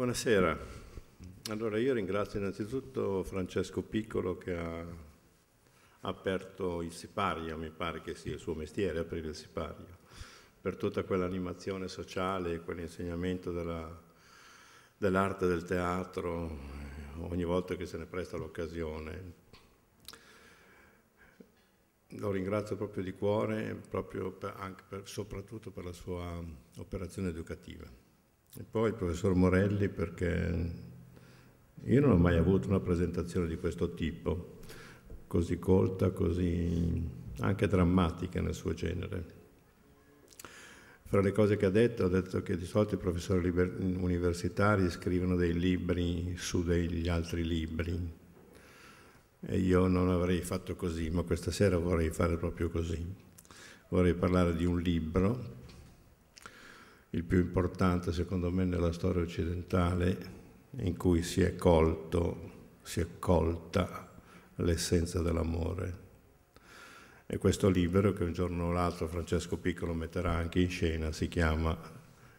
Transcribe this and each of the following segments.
Buonasera. Allora io ringrazio innanzitutto Francesco Piccolo che ha aperto il sipario, mi pare che sia il suo mestiere aprire il sipario, per tutta quell'animazione sociale, quell'insegnamento della, dell'arte del teatro, ogni volta che se ne presta l'occasione. Lo ringrazio proprio di cuore, proprio per, per, soprattutto per la sua operazione educativa. E poi il professor Morelli perché io non ho mai avuto una presentazione di questo tipo, così colta, così anche drammatica nel suo genere. Fra le cose che ha detto, ha detto che di solito i professori universitari scrivono dei libri su degli altri libri e io non avrei fatto così, ma questa sera vorrei fare proprio così. Vorrei parlare di un libro il più importante secondo me nella storia occidentale in cui si è colto, si è colta l'essenza dell'amore. E questo libro che un giorno o l'altro Francesco Piccolo metterà anche in scena si chiama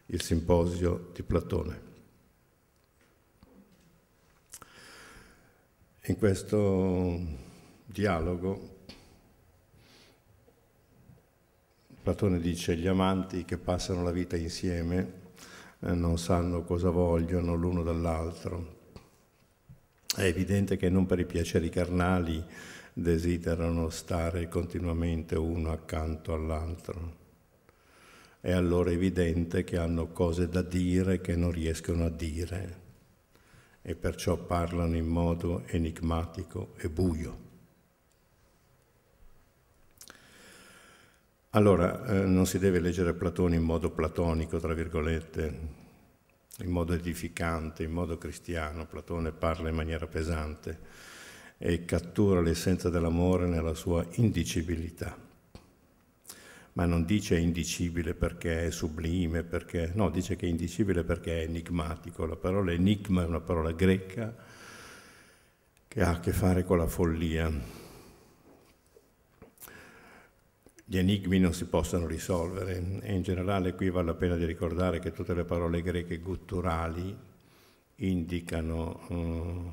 Il Simposio di Platone. In questo dialogo Platone dice gli amanti che passano la vita insieme eh, non sanno cosa vogliono l'uno dall'altro. È evidente che non per i piaceri carnali desiderano stare continuamente uno accanto all'altro. È allora evidente che hanno cose da dire che non riescono a dire e perciò parlano in modo enigmatico e buio. Allora, eh, non si deve leggere Platone in modo platonico, tra virgolette, in modo edificante, in modo cristiano. Platone parla in maniera pesante e cattura l'essenza dell'amore nella sua indicibilità. Ma non dice indicibile perché è sublime, perché... No, dice che è indicibile perché è enigmatico. La parola enigma è una parola greca che ha a che fare con la follia gli enigmi non si possono risolvere e in generale qui vale la pena di ricordare che tutte le parole greche gutturali indicano um,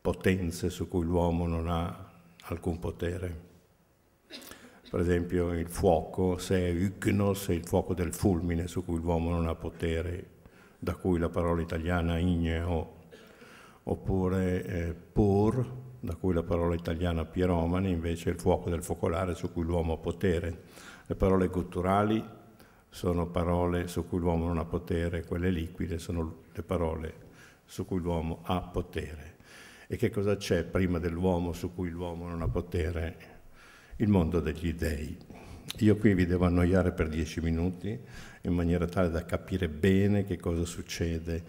potenze su cui l'uomo non ha alcun potere. Per esempio il fuoco, se è ignos, è il fuoco del fulmine su cui l'uomo non ha potere, da cui la parola italiana igneo, oppure eh, pur, da cui la parola italiana piromani invece è il fuoco del focolare su cui l'uomo ha potere. Le parole gutturali sono parole su cui l'uomo non ha potere, quelle liquide sono le parole su cui l'uomo ha potere. E che cosa c'è prima dell'uomo su cui l'uomo non ha potere? Il mondo degli dèi. Io qui vi devo annoiare per dieci minuti in maniera tale da capire bene che cosa succede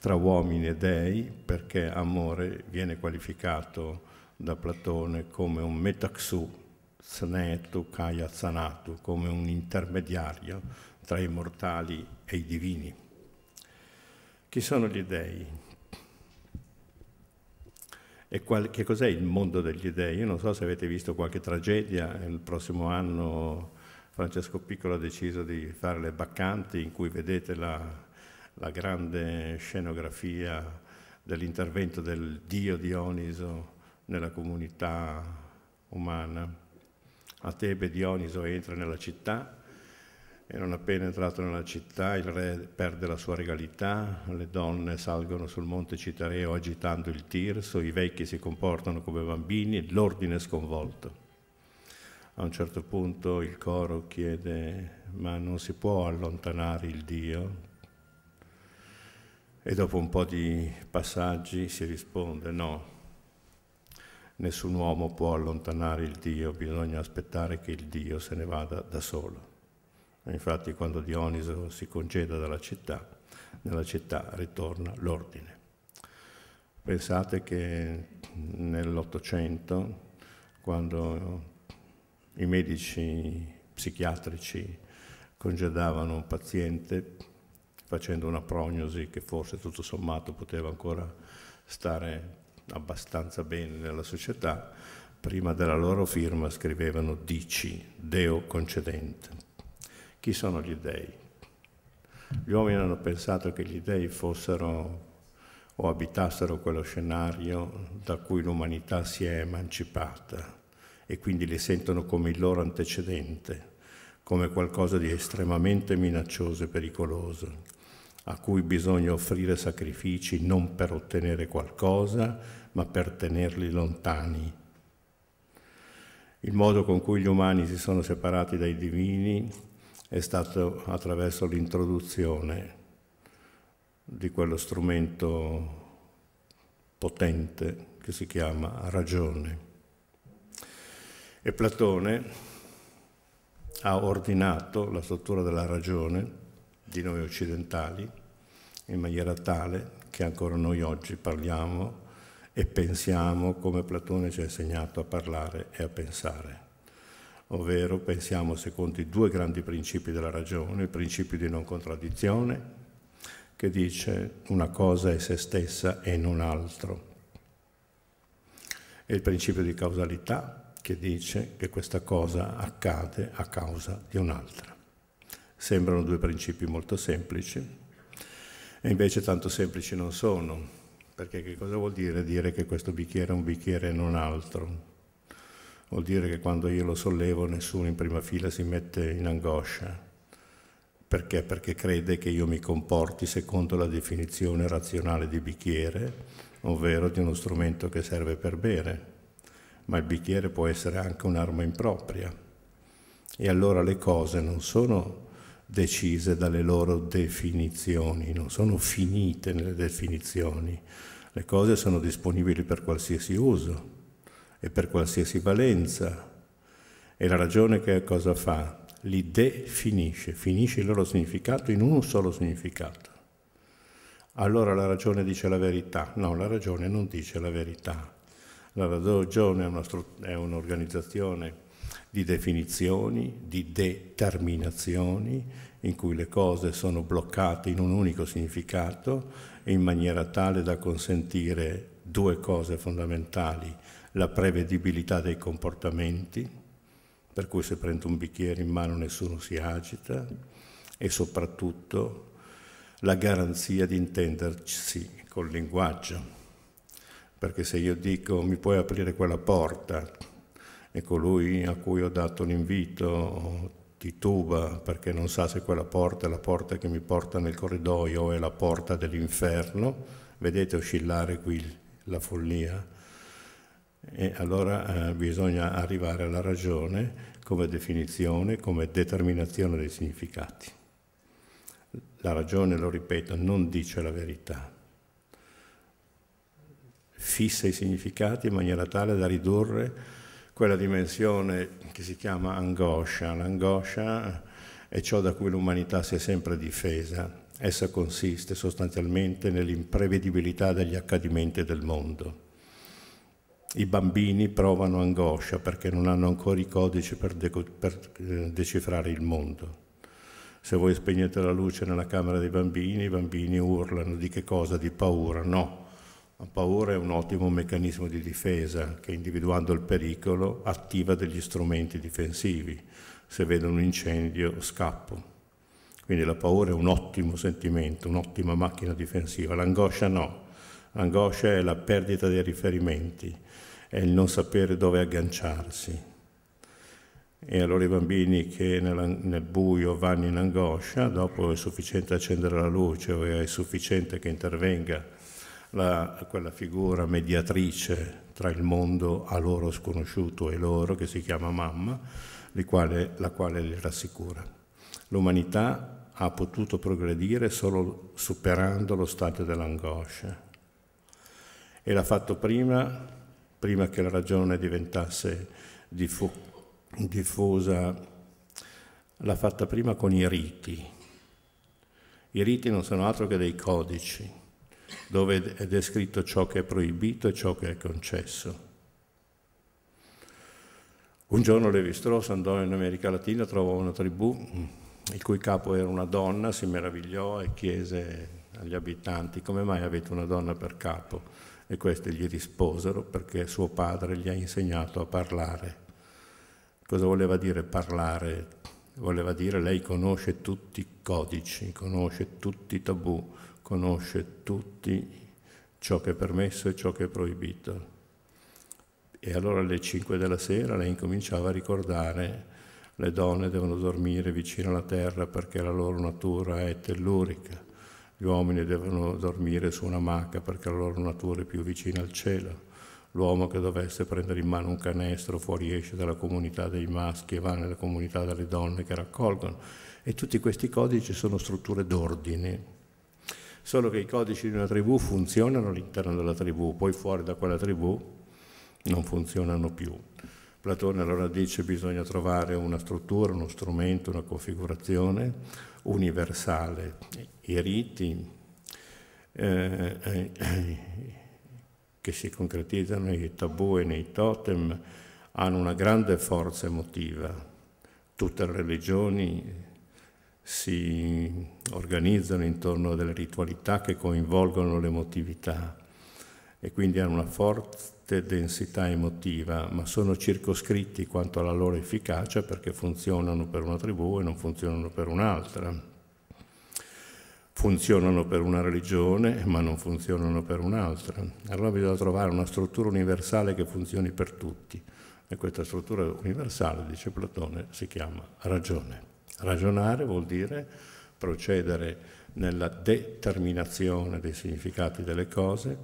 tra uomini e dei, perché amore viene qualificato da Platone come un metaxu, snetu, kaya sanatu, come un intermediario tra i mortali e i divini. Chi sono gli dei? E qual- che cos'è il mondo degli dei? Io non so se avete visto qualche tragedia, il prossimo anno Francesco Piccolo ha deciso di fare le baccanti in cui vedete la, la grande scenografia dell'intervento del Dio Dioniso nella comunità umana. A Tebe Dioniso entra nella città e non appena entrato nella città il re perde la sua regalità, le donne salgono sul monte Citareo agitando il tirso, i vecchi si comportano come bambini, l'ordine è sconvolto. A un certo punto il coro chiede ma non si può allontanare il Dio e dopo un po' di passaggi si risponde no, nessun uomo può allontanare il Dio, bisogna aspettare che il Dio se ne vada da solo. Infatti quando Dioniso si congeda dalla città, nella città ritorna l'ordine. Pensate che nell'Ottocento, quando i medici psichiatrici congedavano un paziente, facendo una prognosi che forse tutto sommato poteva ancora stare abbastanza bene nella società, prima della loro firma scrivevano Dici, Deo concedente. Chi sono gli dei? Gli uomini hanno pensato che gli dei fossero o abitassero quello scenario da cui l'umanità si è emancipata e quindi li sentono come il loro antecedente, come qualcosa di estremamente minaccioso e pericoloso a cui bisogna offrire sacrifici non per ottenere qualcosa, ma per tenerli lontani. Il modo con cui gli umani si sono separati dai divini è stato attraverso l'introduzione di quello strumento potente che si chiama ragione. E Platone ha ordinato la struttura della ragione di noi occidentali in maniera tale che ancora noi oggi parliamo e pensiamo come Platone ci ha insegnato a parlare e a pensare. Ovvero pensiamo secondo i due grandi principi della ragione, il principio di non contraddizione, che dice una cosa è se stessa e non altro, e il principio di causalità, che dice che questa cosa accade a causa di un'altra. Sembrano due principi molto semplici e invece tanto semplici non sono, perché che cosa vuol dire dire che questo bicchiere è un bicchiere e non altro? Vuol dire che quando io lo sollevo nessuno in prima fila si mette in angoscia. Perché? Perché crede che io mi comporti secondo la definizione razionale di bicchiere, ovvero di uno strumento che serve per bere. Ma il bicchiere può essere anche un'arma impropria. E allora le cose non sono decise dalle loro definizioni, non sono finite nelle definizioni. Le cose sono disponibili per qualsiasi uso e per qualsiasi valenza. E la ragione che cosa fa? Li definisce, finisce il loro significato in un solo significato. Allora la ragione dice la verità. No, la ragione non dice la verità. La ragione è un'organizzazione di definizioni, di determinazioni, in cui le cose sono bloccate in un unico significato in maniera tale da consentire due cose fondamentali, la prevedibilità dei comportamenti, per cui se prendo un bicchiere in mano nessuno si agita, e soprattutto la garanzia di intendersi col linguaggio. Perché se io dico mi puoi aprire quella porta, e colui a cui ho dato l'invito tituba perché non sa se quella porta è la porta che mi porta nel corridoio o è la porta dell'inferno, vedete oscillare qui la follia. E allora eh, bisogna arrivare alla ragione come definizione, come determinazione dei significati. La ragione, lo ripeto, non dice la verità. Fissa i significati in maniera tale da ridurre quella dimensione che si chiama angoscia. L'angoscia è ciò da cui l'umanità si è sempre difesa. Essa consiste sostanzialmente nell'imprevedibilità degli accadimenti del mondo. I bambini provano angoscia perché non hanno ancora i codici per, per eh, decifrare il mondo. Se voi spegnete la luce nella camera dei bambini, i bambini urlano di che cosa? Di paura? No, la paura è un ottimo meccanismo di difesa che individuando il pericolo attiva degli strumenti difensivi. Se vedo un incendio scappo. Quindi la paura è un ottimo sentimento, un'ottima macchina difensiva. L'angoscia no. L'angoscia è la perdita dei riferimenti, è il non sapere dove agganciarsi. E allora i bambini che nel, buio vanno in angoscia, dopo è sufficiente accendere la luce o è sufficiente che intervenga la, quella figura mediatrice tra il mondo a loro sconosciuto e loro, che si chiama mamma, quale, la quale li rassicura. L'umanità ha potuto progredire solo superando lo stato dell'angoscia e l'ha fatto prima, prima che la ragione diventasse diffu diffusa, l'ha fatta prima con i riti. I riti non sono altro che dei codici dove è descritto ciò che è proibito e ciò che è concesso. Un giorno Levi Strauss andò in America Latina, trovò una tribù il cui capo era una donna, si meravigliò e chiese agli abitanti come mai avete una donna per capo e questi gli risposero perché suo padre gli ha insegnato a parlare. Cosa voleva dire parlare? Voleva dire lei conosce tutti i codici, conosce tutti i tabù, conosce tutti ciò che è permesso e ciò che è proibito. E allora alle 5 della sera lei incominciava a ricordare le donne devono dormire vicino alla terra perché la loro natura è tellurica, gli uomini devono dormire su una macca perché la loro natura è più vicina al cielo, l'uomo che dovesse prendere in mano un canestro fuoriesce dalla comunità dei maschi e va nella comunità delle donne che raccolgono. E tutti questi codici sono strutture d'ordine solo che i codici di una tribù funzionano all'interno della tribù, poi fuori da quella tribù non funzionano più. Platone allora dice che bisogna trovare una struttura, uno strumento, una configurazione universale. I riti eh, eh, che si concretizzano nei tabù e nei totem hanno una grande forza emotiva. Tutte le religioni si organizzano intorno a delle ritualità che coinvolgono l'emotività e quindi hanno una forte densità emotiva, ma sono circoscritti quanto alla loro efficacia perché funzionano per una tribù e non funzionano per un'altra. Funzionano per una religione, ma non funzionano per un'altra. Allora bisogna trovare una struttura universale che funzioni per tutti. E questa struttura universale, dice Platone, si chiama ragione. Ragionare vuol dire procedere nella determinazione dei significati delle cose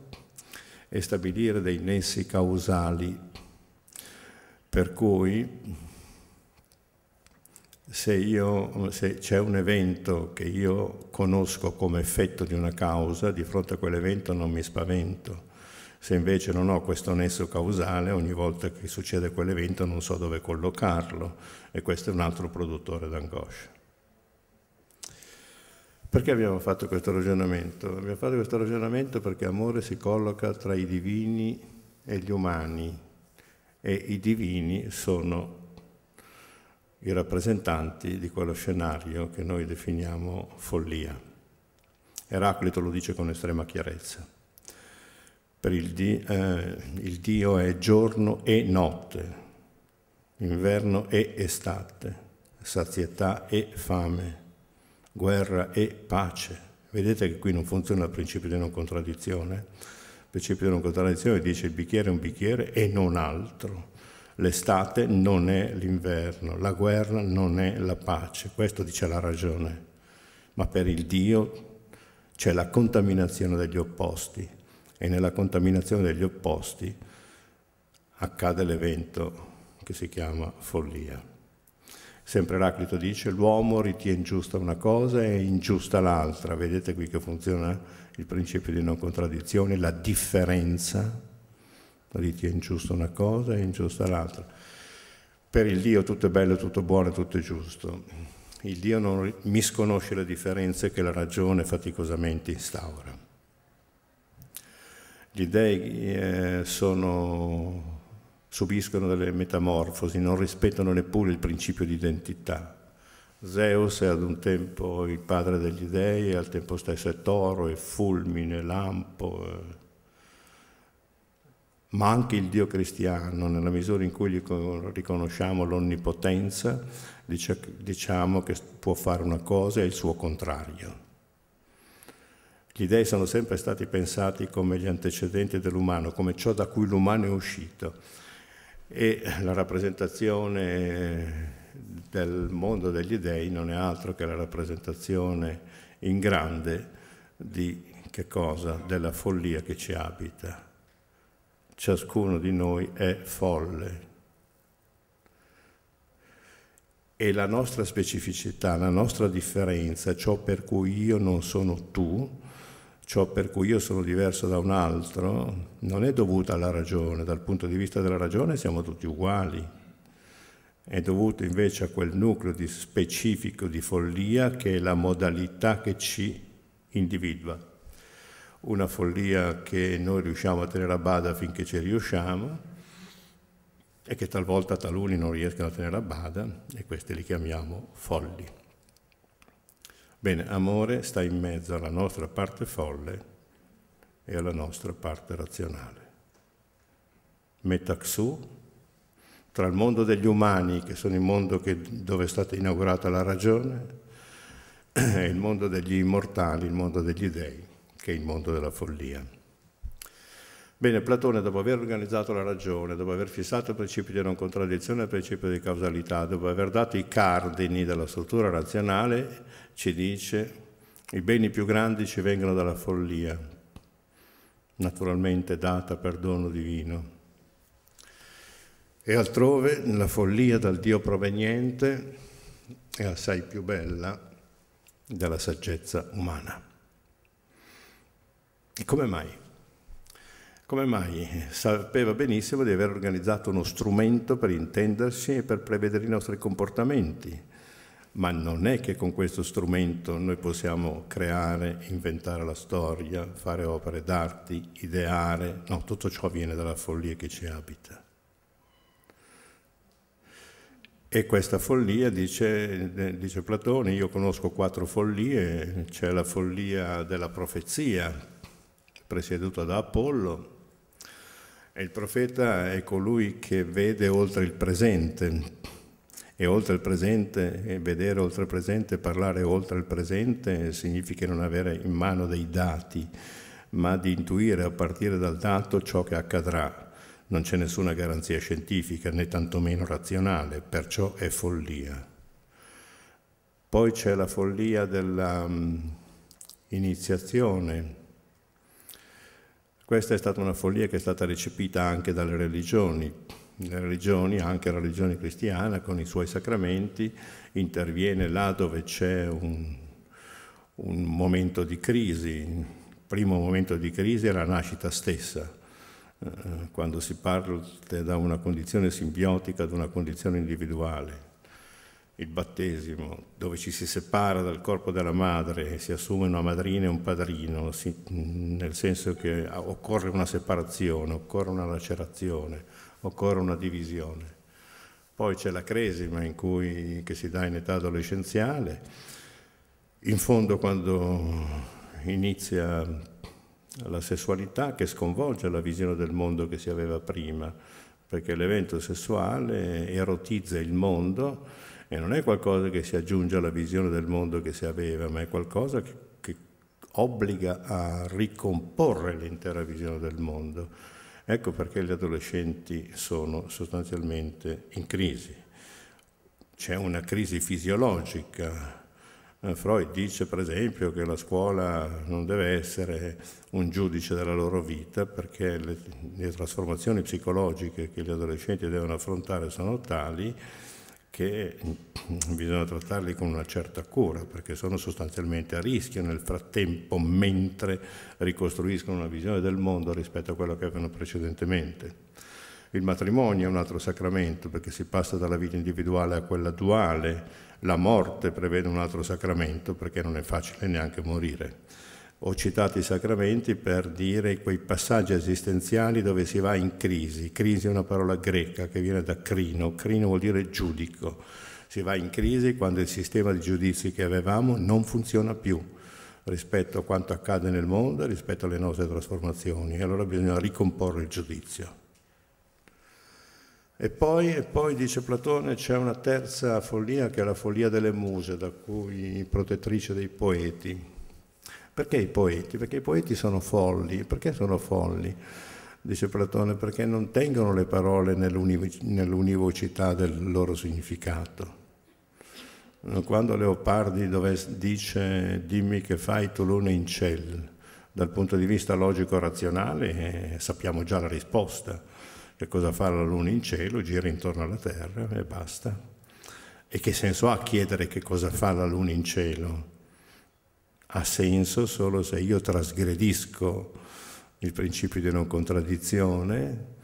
e stabilire dei nessi causali, per cui se, c'è un evento che io conosco come effetto di una causa, di fronte a quell'evento non mi spavento, se invece non ho questo nesso causale, ogni volta che succede quell'evento non so dove collocarlo e questo è un altro produttore d'angoscia. Perché abbiamo fatto questo ragionamento? Abbiamo fatto questo ragionamento perché amore si colloca tra i divini e gli umani e i divini sono i rappresentanti di quello scenario che noi definiamo follia. Eraclito lo dice con estrema chiarezza per il, di, eh, il Dio è giorno e notte, inverno e estate, sazietà e fame, guerra e pace. Vedete che qui non funziona il principio di non contraddizione? Il principio di non contraddizione dice il bicchiere è un bicchiere e non altro. L'estate non è l'inverno, la guerra non è la pace, questo dice la ragione. Ma per il Dio c'è la contaminazione degli opposti, e nella contaminazione degli opposti accade l'evento che si chiama follia. Sempre Eraclito dice l'uomo ritiene giusta una cosa e ingiusta l'altra. Vedete qui che funziona il principio di non contraddizione, la differenza ritiene giusta una cosa e ingiusta l'altra. Per il Dio tutto è bello, tutto è buono, tutto è giusto. Il Dio non misconosce le differenze che la ragione faticosamente instaura. Gli dei eh, sono, subiscono delle metamorfosi, non rispettano neppure il principio di identità. Zeus è ad un tempo il padre degli dei e al tempo stesso è toro, è fulmine, lampo, eh. ma anche il Dio cristiano, nella misura in cui gli riconosciamo l'onnipotenza, diciamo che può fare una cosa e il suo contrario. Gli dei sono sempre stati pensati come gli antecedenti dell'umano, come ciò da cui l'umano è uscito. E la rappresentazione del mondo degli dei non è altro che la rappresentazione in grande di che cosa? Della follia che ci abita. Ciascuno di noi è folle. E la nostra specificità, la nostra differenza, ciò per cui io non sono tu, ciò per cui io sono diverso da un altro, non è dovuta alla ragione, dal punto di vista della ragione siamo tutti uguali, è dovuto invece a quel nucleo di specifico di follia che è la modalità che ci individua. Una follia che noi riusciamo a tenere a bada finché ci riusciamo e che talvolta taluni non riescono a tenere a bada e questi li chiamiamo folli. Bene, amore sta in mezzo alla nostra parte folle e alla nostra parte razionale. Metaxu, tra il mondo degli umani, che sono il mondo che, dove è stata inaugurata la ragione, e il mondo degli immortali, il mondo degli dei, che è il mondo della follia. Bene, Platone, dopo aver organizzato la ragione, dopo aver fissato il principio di non contraddizione e il principio di causalità, dopo aver dato i cardini della struttura razionale, ci dice i beni più grandi ci vengono dalla follia, naturalmente data per dono divino. E altrove la follia dal Dio proveniente è assai più bella della saggezza umana. E come mai? Come mai? Sapeva benissimo di aver organizzato uno strumento per intendersi e per prevedere i nostri comportamenti ma non è che con questo strumento noi possiamo creare, inventare la storia, fare opere d'arte, ideare, no, tutto ciò viene dalla follia che ci abita. E questa follia, dice, dice Platone, io conosco quattro follie, c'è la follia della profezia, presieduta da Apollo, e il profeta è colui che vede oltre il presente, e oltre il presente, e vedere oltre il presente, parlare oltre il presente eh, significa non avere in mano dei dati, ma di intuire a partire dal dato ciò che accadrà. Non c'è nessuna garanzia scientifica né tantomeno razionale, perciò è follia. Poi c'è la follia dell'iniziazione. Mm, Questa è stata una follia che è stata recepita anche dalle religioni, le religioni, anche la religione cristiana, con i suoi sacramenti, interviene là dove c'è un, un momento di crisi. Il primo momento di crisi è la nascita stessa eh, quando si parte da una condizione simbiotica ad una condizione individuale. Il battesimo, dove ci si separa dal corpo della madre, si assume una madrina e un padrino, si, nel senso che occorre una separazione, occorre una lacerazione occorre una divisione. Poi c'è la cresima cui, che si dà in età adolescenziale, in fondo quando inizia la sessualità che sconvolge la visione del mondo che si aveva prima, perché l'evento sessuale erotizza il mondo e non è qualcosa che si aggiunge alla visione del mondo che si aveva, ma è qualcosa che, che obbliga a ricomporre l'intera visione del mondo Ecco perché gli adolescenti sono sostanzialmente in crisi. C'è una crisi fisiologica. Eh, Freud dice per esempio che la scuola non deve essere un giudice della loro vita perché le, le trasformazioni psicologiche che gli adolescenti devono affrontare sono tali che bisogna trattarli con una certa cura perché sono sostanzialmente a rischio nel frattempo mentre ricostruiscono una visione del mondo rispetto a quello che avevano precedentemente. Il matrimonio è un altro sacramento perché si passa dalla vita individuale a quella duale, la morte prevede un altro sacramento perché non è facile neanche morire. Ho citato i sacramenti per dire quei passaggi esistenziali dove si va in crisi. Crisi è una parola greca che viene da crino, crino vuol dire giudico. Si va in crisi quando il sistema di giudizi che avevamo non funziona più rispetto a quanto accade nel mondo, rispetto alle nostre trasformazioni. Allora bisogna ricomporre il giudizio. E poi, e poi, dice Platone, c'è una terza follia che è la follia delle muse, da cui protettrice dei poeti. Perché i poeti? Perché i poeti sono folli. Perché sono folli? Dice Platone, perché non tengono le parole nell'univocità del loro significato. Quando Leopardi dice dimmi che fai tu luna in ciel, dal punto di vista logico-razionale eh, sappiamo già la risposta, che cosa fa la luna in cielo, gira intorno alla Terra e basta. E che senso ha chiedere che cosa fa la luna in cielo? ha senso solo se io trasgredisco il principio di non contraddizione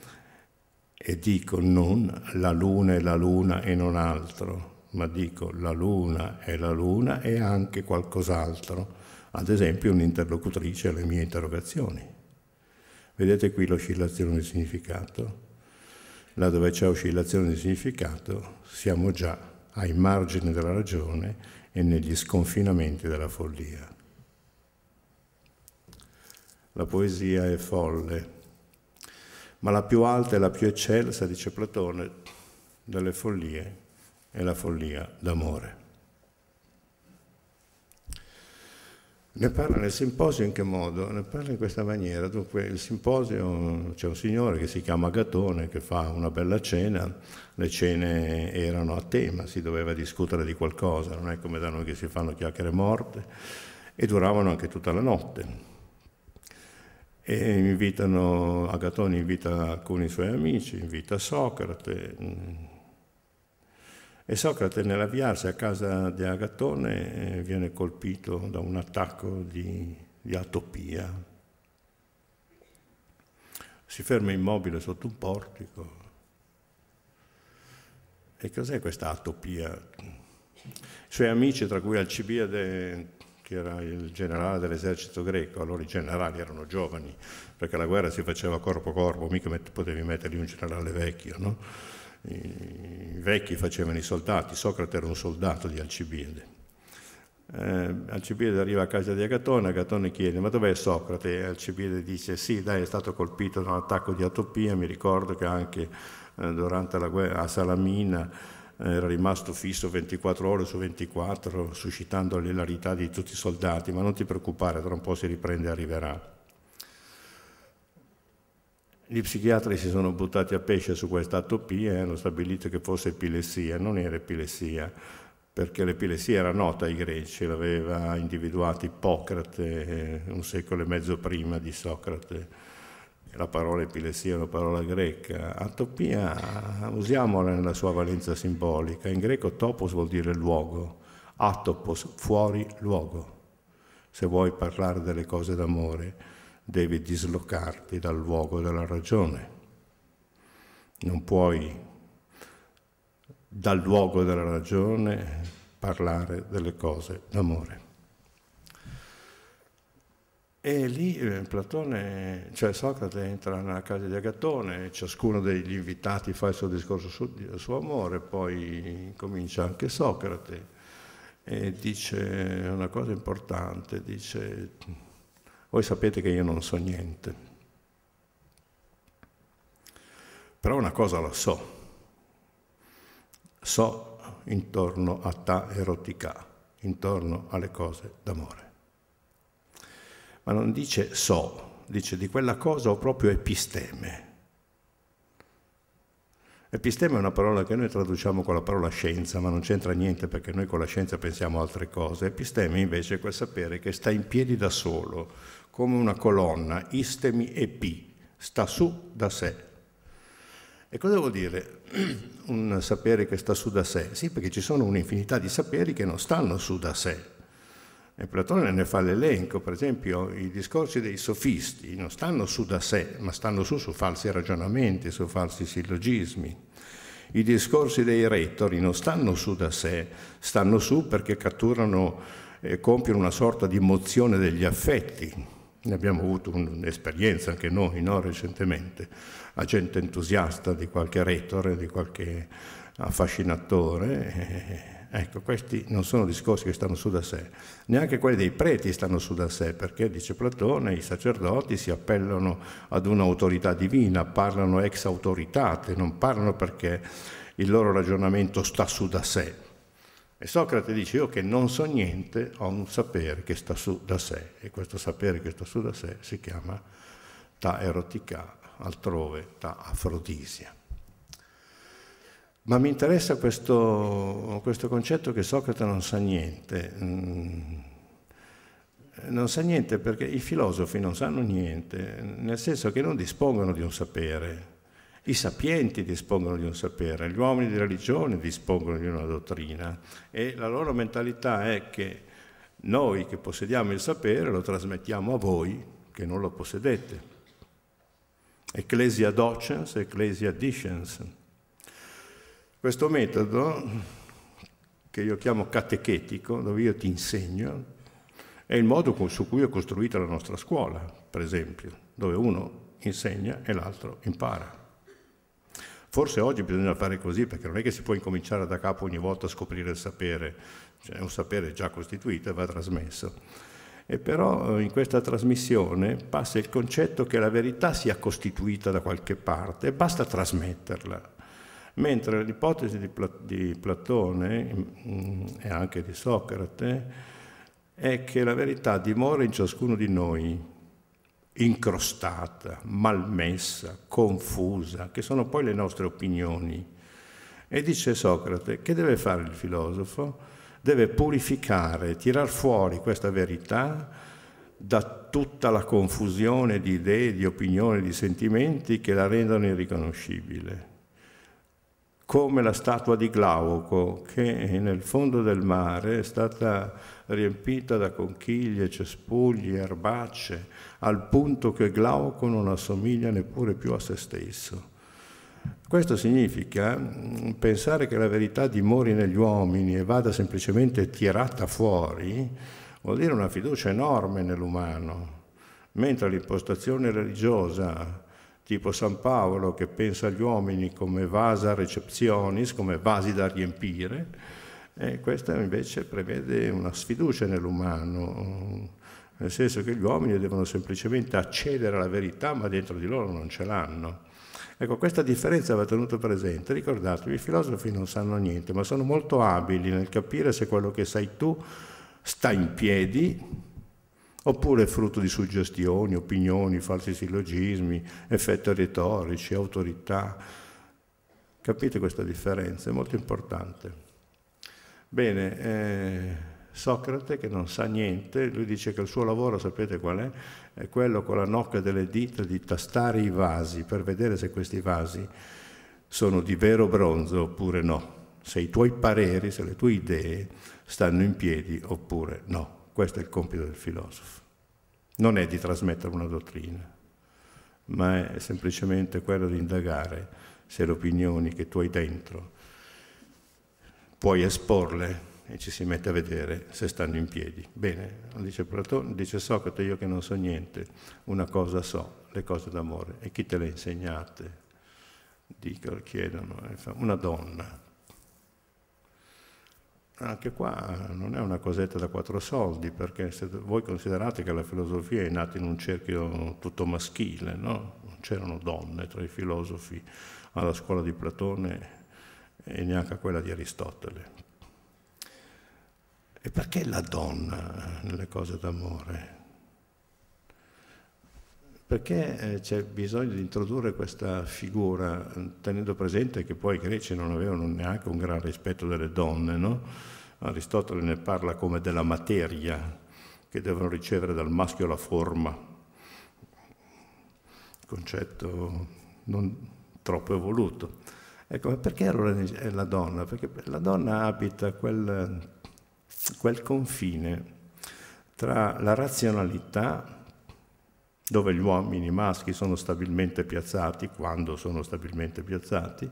e dico non la luna è la luna e non altro, ma dico la luna è la luna e anche qualcos'altro, ad esempio un'interlocutrice alle mie interrogazioni. Vedete qui l'oscillazione di significato? Là dove c'è oscillazione di significato siamo già ai margini della ragione e negli sconfinamenti della follia la poesia è folle. Ma la più alta e la più eccelsa, dice Platone, delle follie è la follia d'amore. Ne parla nel simposio in che modo? Ne parla in questa maniera. Dunque, il simposio c'è un signore che si chiama Gatone che fa una bella cena. Le cene erano a tema, si doveva discutere di qualcosa, non è come da noi che si fanno chiacchiere morte, e duravano anche tutta la notte e invitano, Agatone invita alcuni suoi amici, invita Socrate. Mm. E Socrate nell'avviarsi a casa di Agatone eh, viene colpito da un attacco di, di atopia. Si ferma immobile sotto un portico. E cos'è questa atopia? I suoi amici, tra cui Alcibiade, che era il generale dell'esercito greco, allora i generali erano giovani, perché la guerra si faceva corpo a corpo, mica met potevi mettergli un generale vecchio, no? I, I, vecchi facevano i soldati, Socrate era un soldato di Alcibiade. Eh, Alcibiade arriva a casa di Agatone, Agatone chiede ma dov'è Socrate? E Alcibiade dice sì dai è stato colpito da un attacco di atopia, mi ricordo che anche eh, durante la guerra a Salamina eh, era rimasto fisso 24 ore su 24, suscitando l'ilarità di tutti i soldati, ma non ti preoccupare, tra un po' si riprende e arriverà. Gli psichiatri si sono buttati a pesce su questa atopia e hanno stabilito che fosse epilessia, non era epilessia, perché l'epilessia era nota ai greci, l'aveva individuata Ippocrate eh, un secolo e mezzo prima di Socrate la parola epilessia è una parola greca, atopia usiamola nella sua valenza simbolica, in greco topos vuol dire luogo, atopos fuori luogo. Se vuoi parlare delle cose d'amore devi dislocarti dal luogo della ragione, non puoi dal luogo della ragione parlare delle cose d'amore. E lì eh, Platone, cioè Socrate entra nella casa di Agatone, ciascuno degli invitati fa il suo discorso sul suo amore, poi comincia anche Socrate e dice una cosa importante, dice voi sapete che io non so niente, però una cosa la so, so intorno a ta erotica, intorno alle cose d'amore ma non dice so, dice di quella cosa ho proprio episteme. Episteme è una parola che noi traduciamo con la parola scienza, ma non c'entra niente perché noi con la scienza pensiamo altre cose. Episteme invece è quel sapere che sta in piedi da solo, come una colonna, istemi e pi, sta su da sé. E cosa vuol dire un sapere che sta su da sé? Sì, perché ci sono un'infinità di saperi che non stanno su da sé, e Platone ne fa l'elenco, per esempio i discorsi dei sofisti non stanno su da sé, ma stanno su su falsi ragionamenti, su falsi sillogismi. I discorsi dei retori non stanno su da sé, stanno su perché catturano e eh, compiono una sorta di mozione degli affetti. Ne abbiamo avuto un'esperienza anche noi no, recentemente, agente entusiasta di qualche retore, di qualche affascinatore. E eh, Ecco, questi non sono discorsi che stanno su da sé, neanche quelli dei preti stanno su da sé, perché, dice Platone, i sacerdoti si appellano ad un'autorità divina, parlano ex autoritate, non parlano perché il loro ragionamento sta su da sé. E Socrate dice io che non so niente, ho un sapere che sta su da sé, e questo sapere che sta su da sé si chiama ta erotica, altrove ta afrodisia. Ma mi interessa questo, questo concetto che Socrate non sa niente. Mm. Non sa niente perché i filosofi non sanno niente, nel senso che non dispongono di un sapere. I sapienti dispongono di un sapere, gli uomini di religione dispongono di una dottrina e la loro mentalità è che noi che possediamo il sapere lo trasmettiamo a voi che non lo possedete. Ecclesia docens, ecclesia dicens. Questo metodo, che io chiamo catechetico, dove io ti insegno, è il modo su cui è costruita la nostra scuola, per esempio, dove uno insegna e l'altro impara. Forse oggi bisogna fare così perché non è che si può incominciare da capo ogni volta a scoprire il sapere, cioè un sapere già costituito e va trasmesso. E però eh, in questa trasmissione passa il concetto che la verità sia costituita da qualche parte e basta trasmetterla mentre l'ipotesi di, Plat- di Platone mh, mm, mm, e anche di Socrate è che la verità dimora in ciascuno di noi, incrostata, malmessa, confusa, che sono poi le nostre opinioni. E dice Socrate, che deve fare il filosofo? Deve purificare, tirar fuori questa verità da tutta la confusione di idee, di opinioni, di sentimenti che la rendono irriconoscibile come la statua di Glauco che nel fondo del mare è stata riempita da conchiglie, cespugli, erbacce, al punto che Glauco non assomiglia neppure più a se stesso. Questo significa mm, pensare che la verità dimori negli uomini e vada semplicemente tirata fuori, vuol dire una fiducia enorme nell'umano, mentre l'impostazione religiosa tipo San Paolo che pensa agli uomini come vasa receptionis, come vasi da riempire, e questa invece prevede una sfiducia nell'umano, nel senso che gli uomini devono semplicemente accedere alla verità, ma dentro di loro non ce l'hanno. Ecco, questa differenza va tenuta presente. Ricordatevi, i filosofi non sanno niente, ma sono molto abili nel capire se quello che sai tu sta in piedi oppure frutto di suggestioni, opinioni, falsi sillogismi, effetti retorici, autorità. Capite questa differenza? È molto importante. Bene, eh, Socrate che non sa niente, lui dice che il suo lavoro, sapete qual è? È quello con la nocca delle dita di tastare i vasi per vedere se questi vasi sono di vero bronzo oppure no, se i tuoi pareri, se le tue idee stanno in piedi oppure no. Questo è il compito del filosofo. Non è di trasmettere una dottrina, ma è semplicemente quello di indagare se le opinioni che tu hai dentro puoi esporle e ci si mette a vedere se stanno in piedi. Bene, dice Platone, dice Socrate, io che non so niente, una cosa so, le cose d'amore. E chi te le ha insegnate? Dico, chiedono, una donna. Anche qua non è una cosetta da quattro soldi, perché se voi considerate che la filosofia è nata in un cerchio tutto maschile, no? non c'erano donne tra i filosofi alla scuola di Platone e neanche a quella di Aristotele. E perché la donna nelle cose d'amore? Perché eh, c'è bisogno di introdurre questa figura, eh, tenendo presente che poi i greci non avevano neanche un gran rispetto delle donne, no? Aristotele ne parla come della materia che devono ricevere dal maschio la forma, concetto non troppo evoluto. Ecco, perché allora è la donna? Perché la donna abita quel, quel confine tra la razionalità dove gli uomini maschi sono stabilmente piazzati, quando sono stabilmente piazzati,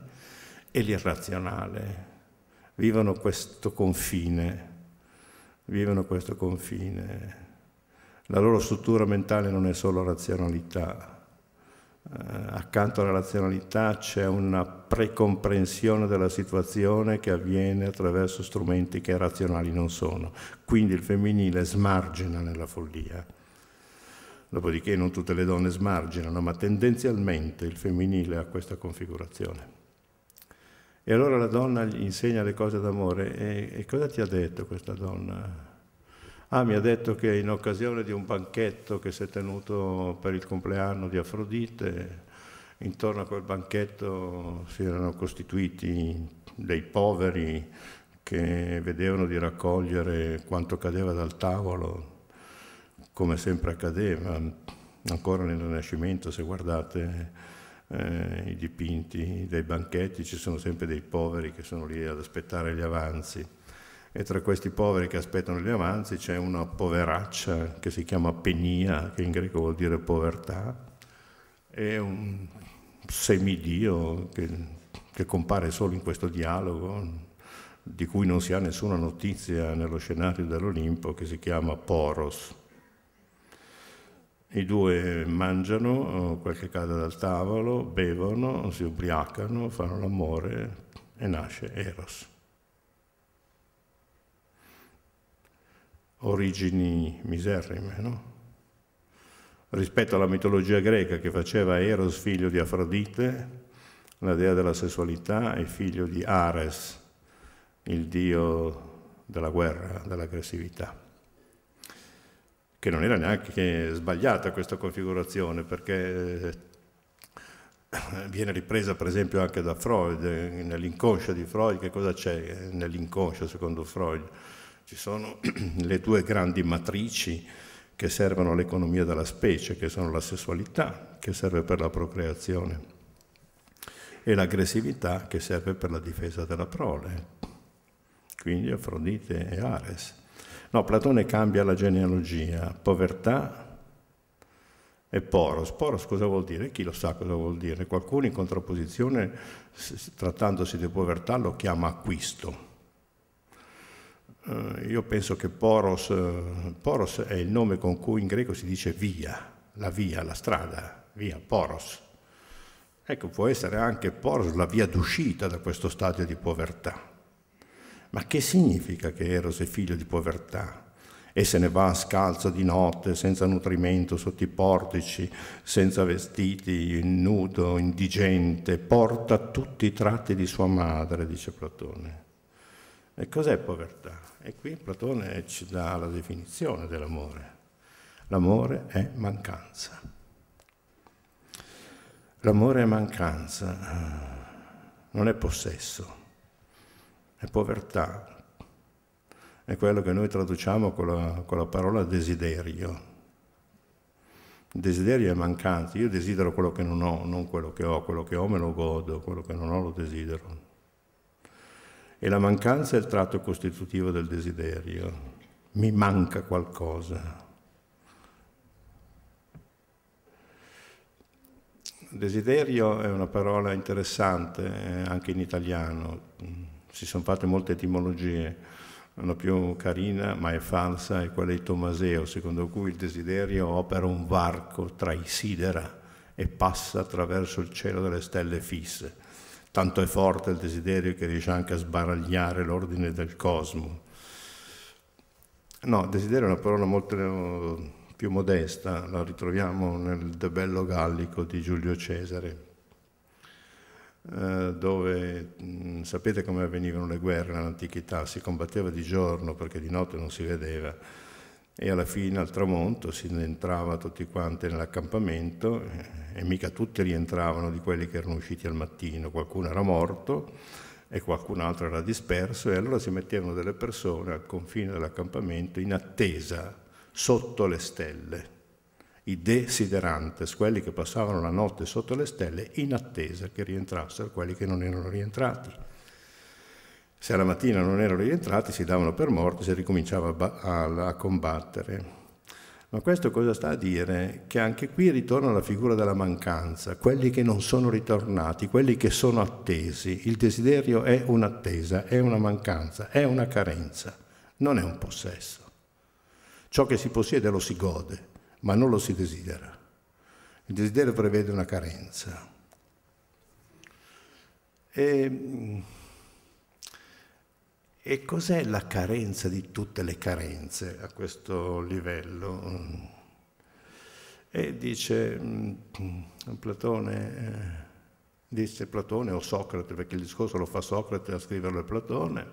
e l'irrazionale. Vivono questo confine, vivono questo confine. La loro struttura mentale non è solo razionalità, eh, accanto alla razionalità c'è una precomprensione della situazione che avviene attraverso strumenti che razionali non sono. Quindi il femminile smargina nella follia. Dopodiché non tutte le donne smarginano, ma tendenzialmente il femminile ha questa configurazione. E allora la donna gli insegna le cose d'amore e, e cosa ti ha detto questa donna? Ah, mi ha detto che in occasione di un banchetto che si è tenuto per il compleanno di Afrodite, intorno a quel banchetto si erano costituiti dei poveri che vedevano di raccogliere quanto cadeva dal tavolo, come sempre accadeva, ancora nel Rinascimento, se guardate eh, i dipinti dei banchetti, ci sono sempre dei poveri che sono lì ad aspettare gli avanzi. E tra questi poveri che aspettano gli avanzi c'è una poveraccia che si chiama penia, che in greco vuol dire povertà, e un semidio che, che compare solo in questo dialogo, di cui non si ha nessuna notizia nello scenario dell'Olimpo, che si chiama Poros i due mangiano, eh, qualche cade dal tavolo, bevono, si ubriacano, fanno l'amore e nasce Eros. Origini miserrime, no? Rispetto alla mitologia greca che faceva Eros figlio di Afrodite, la dea della sessualità, e figlio di Ares, il dio della guerra, dell'aggressività che non era neanche sbagliata questa configurazione, perché eh, viene ripresa per esempio anche da Freud, nell'inconscio di Freud, che cosa c'è nell'inconscio secondo Freud? Ci sono le due grandi matrici che servono all'economia della specie, che sono la sessualità, che serve per la procreazione, e l'aggressività, che serve per la difesa della prole, quindi Afrodite e Ares. No, Platone cambia la genealogia, povertà e poros. Poros cosa vuol dire? Chi lo sa cosa vuol dire? Qualcuno in contrapposizione, trattandosi di povertà, lo chiama acquisto. Eh, io penso che poros, poros, è il nome con cui in greco si dice via, la via, la strada, via, poros. Ecco, può essere anche poros la via d'uscita da questo stadio di povertà. Ma che significa che Eros è figlio di povertà? E se ne va scalzo di notte, senza nutrimento, sotto i portici, senza vestiti, nudo, indigente, porta tutti i tratti di sua madre, dice Platone. E cos'è povertà? E qui Platone ci dà la definizione dell'amore. L'amore è mancanza. L'amore è mancanza, eh, non è possesso è povertà. È quello che noi traduciamo con la, con la parola desiderio. desiderio è mancanza. io desidero quello che non ho, non quello che ho, quello che ho me lo godo, quello che non ho lo desidero. E la mancanza è il tratto costitutivo del desiderio. Mi manca qualcosa. Desiderio è una parola interessante eh, anche in italiano si sono fatte molte etimologie. La più carina, ma è falsa, è quella di Tommaseo, secondo cui il desiderio opera un varco tra i sidera e passa attraverso il cielo delle stelle fisse. Tanto è forte il desiderio che riesce anche a sbaragliare l'ordine del cosmo. No, desiderio è una parola molto eh, più modesta, la ritroviamo nel De Bello Gallico di Giulio Cesare, eh, dove Mm, sapete come avvenivano le guerre nell'antichità, si combatteva di giorno perché di notte non si vedeva e alla fine al tramonto si entrava tutti quanti nell'accampamento eh, e mica tutti rientravano di quelli che erano usciti al mattino, qualcuno era morto e qualcun altro era disperso e allora si mettevano delle persone al confine dell'accampamento in attesa sotto le stelle i desiderantes, quelli che passavano la notte sotto le stelle in attesa che rientrassero quelli che non erano rientrati. Se alla mattina non erano rientrati si davano per morti si ricominciava a, a combattere. Ma questo cosa sta a dire? Che anche qui ritorna la figura della mancanza, quelli che non sono ritornati, quelli che sono attesi. Il desiderio è un'attesa, è una mancanza, è una carenza, non è un possesso. Ciò che si possiede lo si gode, ma non lo si desidera. Il desiderio prevede una carenza. E e cos'è la carenza di tutte le carenze a questo livello? E dice mm, Platone, eh, disse Platone o Socrate, perché il discorso lo fa Socrate a scriverlo è Platone,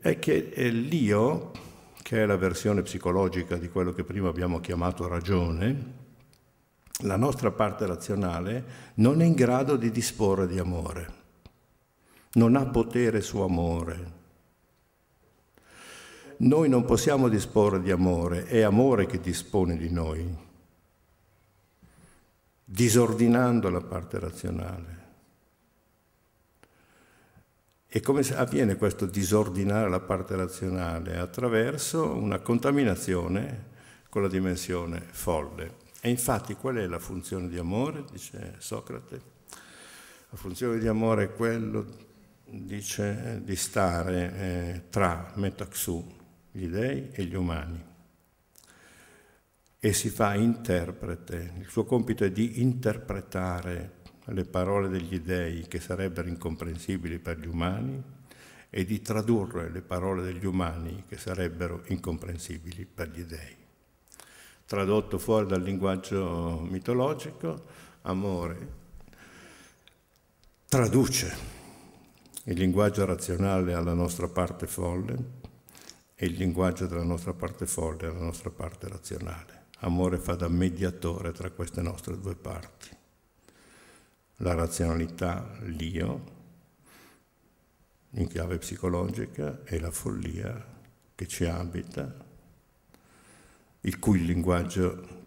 è che eh, l'io, che è la versione psicologica di quello che prima abbiamo chiamato ragione, la nostra parte razionale non è in grado di disporre di amore non ha potere su amore. Noi non possiamo disporre di amore, è amore che dispone di noi, disordinando la parte razionale. E come avviene questo disordinare la parte razionale? Attraverso una contaminazione con la dimensione folle. E infatti qual è la funzione di amore? Dice Socrate. La funzione di amore è quello dice di stare eh, tra Metaxu, gli dei e gli umani e si fa interprete, il suo compito è di interpretare le parole degli dei che sarebbero incomprensibili per gli umani e di tradurre le parole degli umani che sarebbero incomprensibili per gli dei. Tradotto fuori dal linguaggio mitologico, amore traduce il linguaggio razionale alla nostra parte folle e il linguaggio della nostra parte folle alla nostra parte razionale. Amore fa da mediatore tra queste nostre due parti. La razionalità, l'io, in chiave psicologica, e la follia che ci abita, il cui linguaggio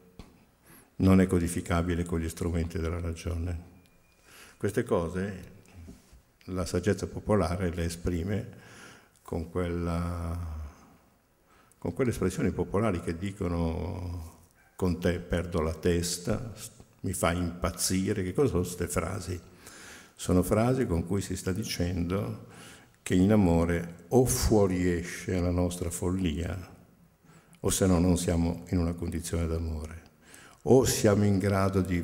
non è codificabile con gli strumenti della ragione. Queste cose la saggezza popolare le esprime con, quella, con quelle espressioni popolari che dicono con te perdo la testa, mi fa impazzire, che cosa sono queste frasi? Sono frasi con cui si sta dicendo che in amore o fuoriesce la nostra follia, o se no non siamo in una condizione d'amore, o siamo in grado di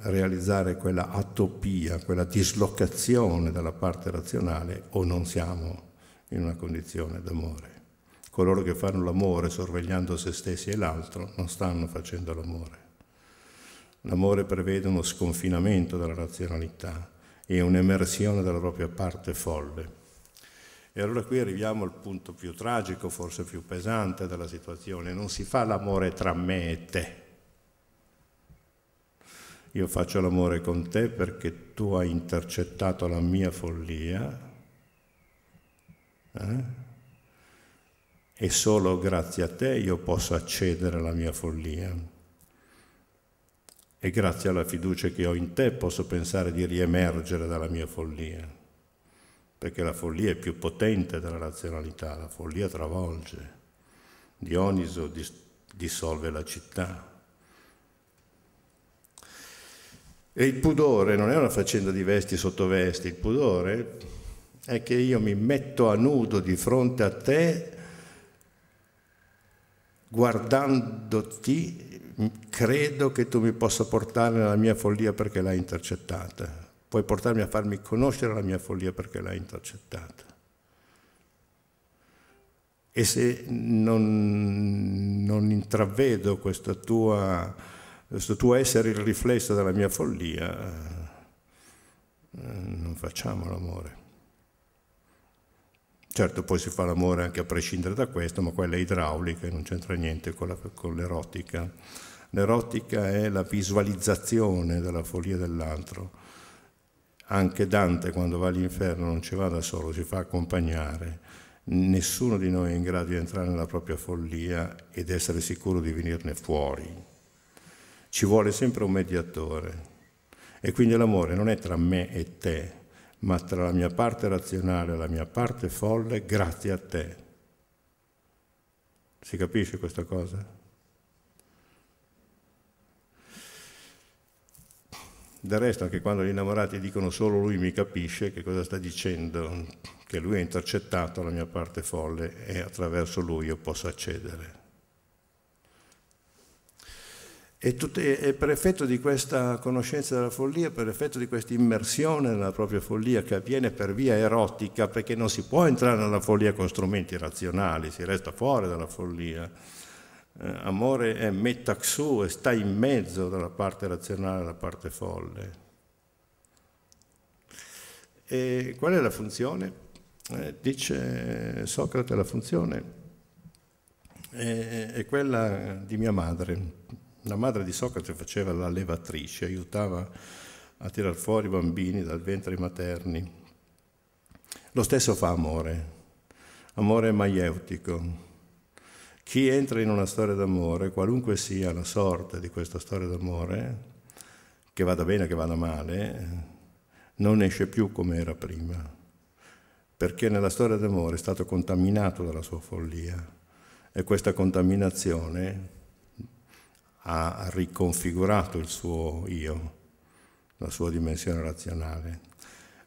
realizzare quella atopia, quella dislocazione dalla parte razionale o non siamo in una condizione d'amore. Coloro che fanno l'amore sorvegliando se stessi e l'altro non stanno facendo l'amore. L'amore prevede uno sconfinamento della razionalità e un'emersione della propria parte folle. E allora qui arriviamo al punto più tragico, forse più pesante della situazione. Non si fa l'amore tra me e te, io faccio l'amore con te perché tu hai intercettato la mia follia eh? e solo grazie a te io posso accedere alla mia follia. E grazie alla fiducia che ho in te posso pensare di riemergere dalla mia follia, perché la follia è più potente della razionalità, la follia travolge. Dioniso dissolve la città. E il pudore non è una faccenda di vesti sotto vesti, il pudore è che io mi metto a nudo di fronte a te guardandoti credo che tu mi possa portare nella mia follia perché l'hai intercettata. Puoi portarmi a farmi conoscere la mia follia perché l'hai intercettata. E se non, non intravedo questa tua questo tuo essere il riflesso della mia follia, eh, non facciamo l'amore. Certo, poi si fa l'amore anche a prescindere da questo, ma quella è idraulica e non c'entra niente con, la, con l'erotica. L'erotica è la visualizzazione della follia dell'altro. Anche Dante quando va all'inferno non ci va da solo, si fa accompagnare. Nessuno di noi è in grado di entrare nella propria follia ed essere sicuro di venirne fuori ci vuole sempre un mediatore. E quindi l'amore non è tra me e te, ma tra la mia parte razionale e la mia parte folle grazie a te. Si capisce questa cosa? Del resto, anche quando gli innamorati dicono solo lui mi capisce, che cosa sta dicendo? Che lui ha intercettato la mia parte folle e attraverso lui io posso accedere. E, tutto, e, per effetto di questa conoscenza della follia, per effetto di questa immersione nella propria follia che avviene per via erotica, perché non si può entrare nella follia con strumenti razionali, si resta fuori dalla follia. Eh, amore è metaxu, e sta in mezzo dalla parte razionale alla parte folle. E qual è la funzione? Eh, dice Socrate la funzione è, è quella di mia madre la madre di Socrate faceva la levatrice, aiutava a tirar fuori i bambini dal ventre materni. Lo stesso fa amore, amore maieutico. Chi entra in una storia d'amore, qualunque sia la sorte di questa storia d'amore, che vada bene o che vada male, non esce più come era prima, perché nella storia d'amore è stato contaminato dalla sua follia e questa contaminazione ha riconfigurato il suo io, la sua dimensione razionale.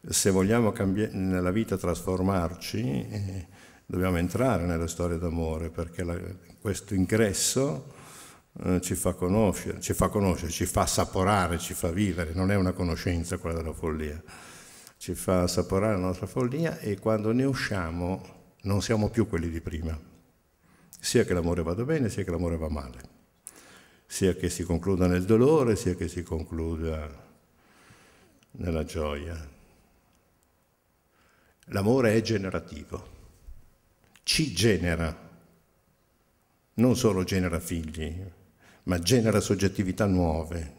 Se vogliamo nella vita trasformarci, eh, dobbiamo entrare nella storia d'amore perché la, questo ingresso eh, ci, fa conoscere, ci fa conoscere, ci fa assaporare, ci fa vivere, non è una conoscenza quella della follia, ci fa assaporare la nostra follia e quando ne usciamo non siamo più quelli di prima, sia che l'amore vada bene sia che l'amore va male sia che si concluda nel dolore, sia che si concluda nella gioia. L'amore è generativo, ci genera, non solo genera figli, ma genera soggettività nuove,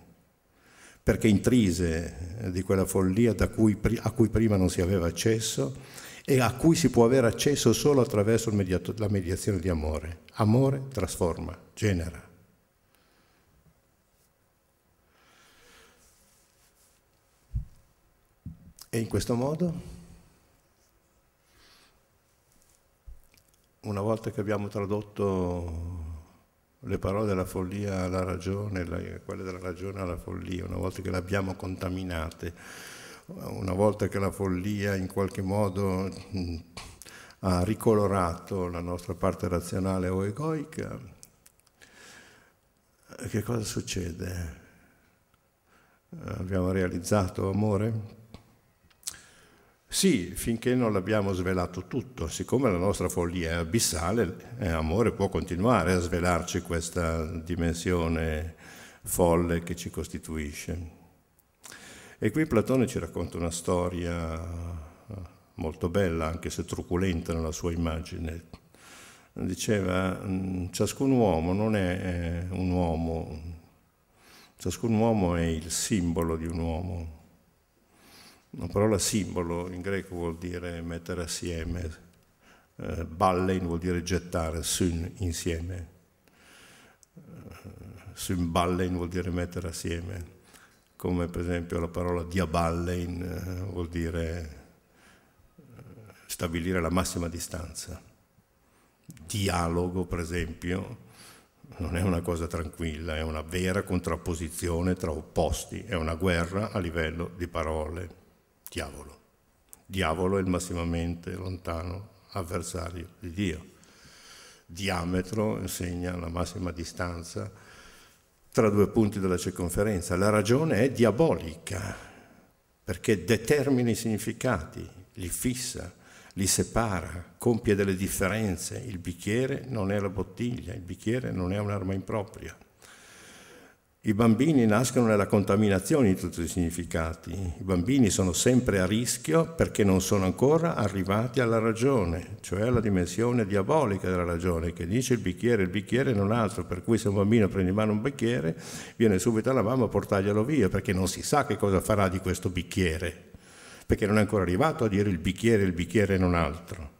perché intrise di quella follia cui, a cui prima non si aveva accesso e a cui si può avere accesso solo attraverso la mediazione di amore. Amore trasforma, genera. E in questo modo, una volta che abbiamo tradotto le parole della follia alla ragione, quelle della ragione alla follia, una volta che le abbiamo contaminate, una volta che la follia in qualche modo mm, ha ricolorato la nostra parte razionale o egoica, che cosa succede? Abbiamo realizzato amore? Sì, finché non l'abbiamo svelato tutto, siccome la nostra follia è abissale, eh, amore può continuare a svelarci questa dimensione folle che ci costituisce. E qui Platone ci racconta una storia eh, molto bella, anche se truculenta nella sua immagine. Diceva, mm, ciascun uomo non è eh, un uomo, ciascun uomo è il simbolo di un uomo una parola simbolo, in greco vuol dire mettere assieme, eh, ballein vuol dire gettare, sun insieme, eh, sun ballein vuol dire mettere assieme, come per esempio la parola diaballen eh, vuol dire eh, stabilire la massima distanza. Dialogo, per esempio, non è una cosa tranquilla, è una vera contrapposizione tra opposti, è una guerra a livello di parole diavolo. Diavolo è il massimamente lontano avversario di Dio. Diametro insegna la massima distanza tra due punti della circonferenza. La ragione è diabolica, perché determina i significati, li fissa, li separa, compie delle differenze. Il bicchiere non è la bottiglia, il bicchiere non è un'arma impropria. I bambini nascono nella contaminazione di tutti i significati, i bambini sono sempre a rischio perché non sono ancora arrivati alla ragione, cioè alla dimensione diabolica della ragione che dice il bicchiere, il bicchiere non altro, per cui se un bambino prende in mano un bicchiere viene subito alla mamma a portarglielo via perché non si sa che cosa farà di questo bicchiere, perché non è ancora arrivato a dire il bicchiere, il bicchiere non altro.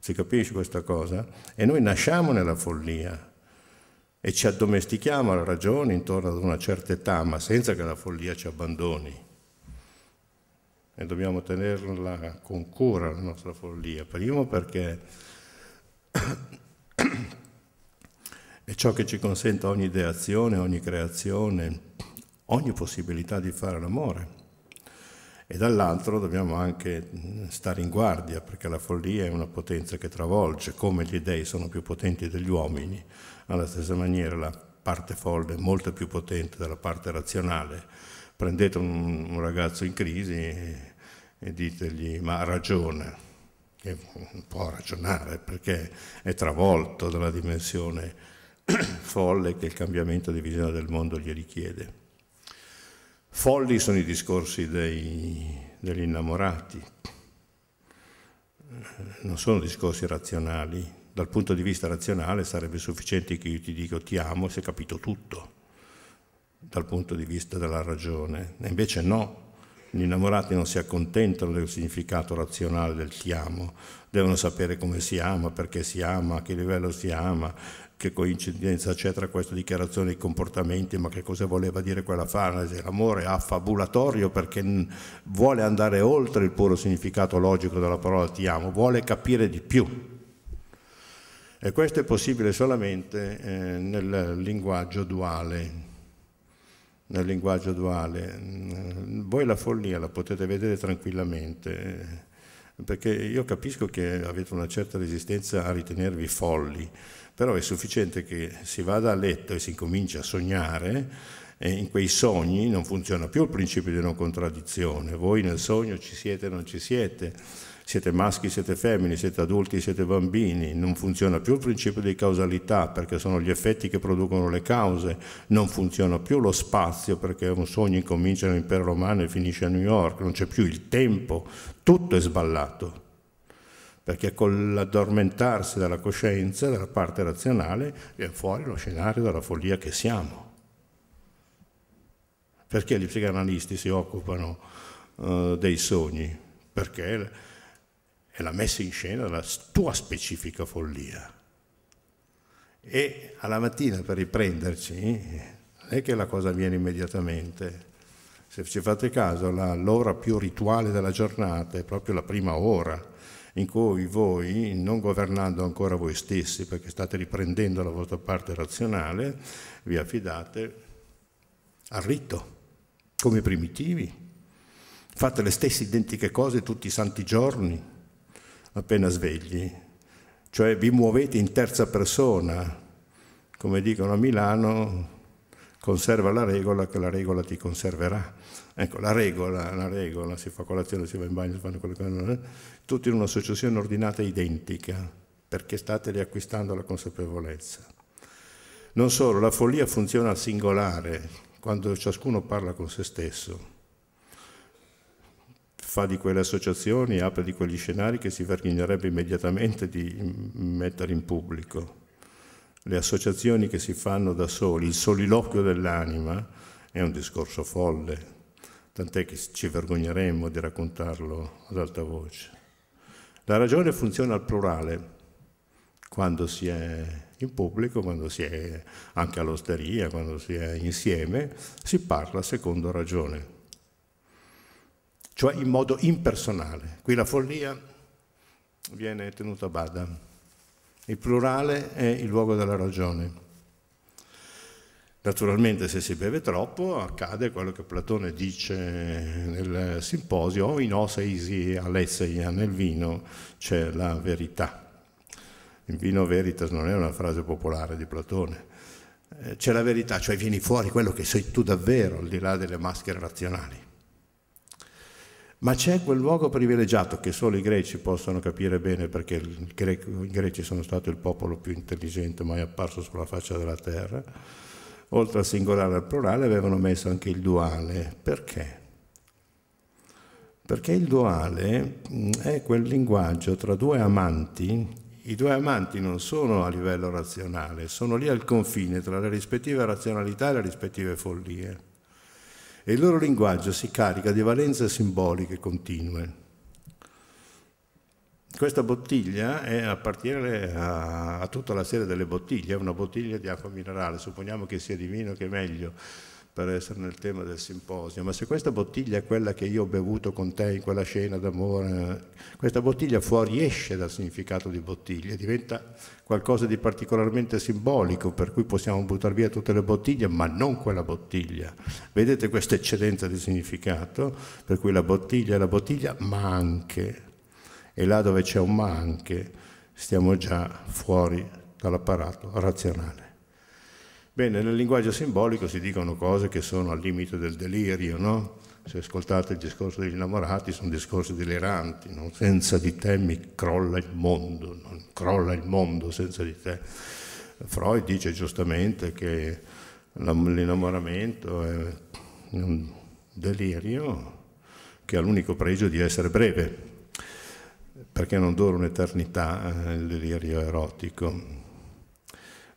Si capisce questa cosa? E noi nasciamo nella follia e ci addomestichiamo alla ragione intorno ad una certa età, ma senza che la follia ci abbandoni. E dobbiamo tenerla con cura la nostra follia, primo perché è ciò che ci consente ogni ideazione, ogni creazione, ogni possibilità di fare l'amore. E dall'altro dobbiamo anche stare in guardia, perché la follia è una potenza che travolge, come gli dei sono più potenti degli uomini alla stessa maniera la parte folle è molto più potente della parte razionale. Prendete un, un ragazzo in crisi e, e ditegli ma ha ragione, che può ragionare perché è travolto dalla dimensione folle che il cambiamento di visione del mondo gli richiede. Folli sono i discorsi dei, degli innamorati, non sono discorsi razionali, dal punto di vista razionale sarebbe sufficiente che io ti dico ti amo e si è capito tutto dal punto di vista della ragione. E invece no, gli innamorati non si accontentano del significato razionale del ti amo, devono sapere come si ama, perché si ama, a che livello si ama, che coincidenza c'è tra questa dichiarazione di comportamenti, ma che cosa voleva dire quella frase. L'amore è affabulatorio perché vuole andare oltre il puro significato logico della parola ti amo, vuole capire di più. E questo è possibile solamente eh, nel linguaggio duale. Nel linguaggio duale. Mm, voi la follia la potete vedere tranquillamente, eh, perché io capisco che avete una certa resistenza a ritenervi folli, però è sufficiente che si vada a letto e si cominci a sognare e in quei sogni non funziona più il principio di non contraddizione, voi nel sogno ci siete o non ci siete siete maschi, siete femmine, siete adulti, siete bambini, non funziona più il principio di causalità perché sono gli effetti che producono le cause, non funziona più lo spazio perché un sogno incomincia nell'impero romano e finisce a New York, non c'è più il tempo, tutto è sballato. Perché con l'addormentarsi della coscienza, della parte razionale, viene fuori lo scenario della follia che siamo. Perché gli psicanalisti si occupano uh, dei sogni? Perché è la messa in scena della tua specifica follia. E alla mattina per riprenderci, non è che la cosa avviene immediatamente. Se ci fate caso, l'ora più rituale della giornata è proprio la prima ora in cui voi, non governando ancora voi stessi, perché state riprendendo la vostra parte razionale, vi affidate al rito, come primitivi. Fate le stesse identiche cose tutti i santi giorni, appena svegli, cioè vi muovete in terza persona, come dicono a Milano, conserva la regola che la regola ti conserverà. Ecco, la regola, la regola, si fa colazione, si va in bagno, si fanno quello che non è, eh, tutti in una successione ordinata identica, perché state riacquistando la consapevolezza. Non solo, la follia funziona al singolare, quando ciascuno parla con se stesso fa di quelle associazioni, apre di quegli scenari che si vergognerebbe immediatamente di mettere in pubblico. Le associazioni che si fanno da soli, il soliloquio dell'anima, è un discorso folle, tant'è che ci vergogneremmo di raccontarlo ad alta voce. La ragione funziona al plurale, quando si è in pubblico, quando si è anche all'osteria, quando si è insieme, si parla secondo ragione cioè in modo impersonale. Qui la follia viene tenuta a bada. Il plurale è il luogo della ragione. Naturalmente se si beve troppo accade quello che Platone dice nel simposio, oh, in oseisi alesseia, nel vino c'è la verità. Il vino veritas non è una frase popolare di Platone, eh, c'è la verità, cioè vieni fuori quello che sei tu davvero, al di là delle maschere razionali ma c'è quel luogo privilegiato che solo i greci possono capire bene perché i greci sono stato il popolo più intelligente mai apparso sulla faccia della terra. Oltre al singolare e al plurale avevano messo anche il duale. Perché? Perché il duale mm, è quel linguaggio tra due amanti. I due amanti non sono a livello razionale, sono lì al confine tra le rispettive razionalità e le rispettive follie e il loro linguaggio si carica di valenze simboliche continue. Questa bottiglia è, eh, appartiene a, a tutta la serie delle bottiglie, è una bottiglia di acqua minerale, supponiamo che sia di vino che meglio, per essere nel tema del simposio, ma se questa bottiglia è quella che io ho bevuto con te in quella scena d'amore, questa bottiglia fuoriesce dal significato di bottiglia, diventa qualcosa di particolarmente simbolico, per cui possiamo buttare via tutte le bottiglie, ma non quella bottiglia. Vedete questa eccedenza di significato, per cui la bottiglia è la bottiglia, ma anche, e là dove c'è un ma anche, stiamo già fuori dall'apparato razionale. Bene, nel linguaggio simbolico si dicono cose che sono al limite del delirio, no? Se ascoltate il discorso degli innamorati sono discorsi deliranti, no? senza di te mi crolla il mondo, non crolla il mondo senza di te. Freud dice giustamente che l'innamoramento è un delirio che ha l'unico pregio di essere breve, perché non dura un'eternità eh, il delirio erotico